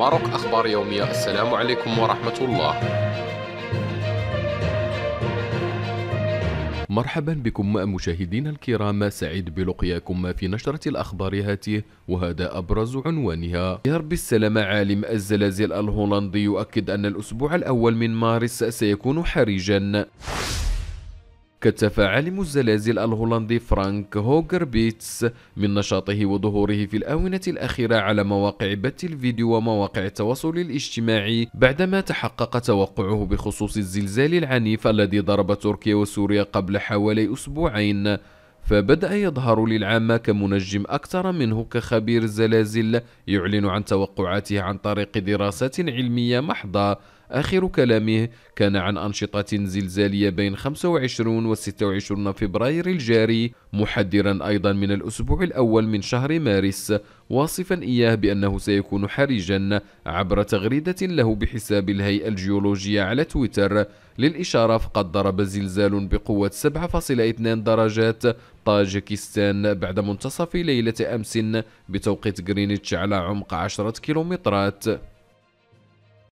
ماروك أخبار يومية السلام عليكم ورحمة الله مرحبا بكم مشاهدينا الكرام سعيد بلقياكم في نشرة الأخبار هاته وهذا أبرز عنوانها يربي السلام عالم الزلازل الهولندي يؤكد أن الأسبوع الأول من مارس سيكون حرجا كتف عالم الزلازل الهولندي فرانك هوجر بيتس من نشاطه وظهوره في الآونة الأخيرة على مواقع بث الفيديو ومواقع التواصل الاجتماعي بعدما تحقق توقعه بخصوص الزلزال العنيف الذي ضرب تركيا وسوريا قبل حوالي أسبوعين فبدأ يظهر للعامة كمنجم أكثر منه كخبير زلازل يعلن عن توقعاته عن طريق دراسات علمية محضة آخر كلامه كان عن أنشطة زلزالية بين 25 و 26 فبراير الجاري محذرا أيضا من الأسبوع الأول من شهر مارس واصفا إياه بأنه سيكون حرجا عبر تغريدة له بحساب الهيئة الجيولوجية على تويتر للإشارة فقد ضرب زلزال بقوة 7.2 درجات طاجكستان بعد منتصف ليلة أمس بتوقيت غرينتش على عمق 10 كيلومترات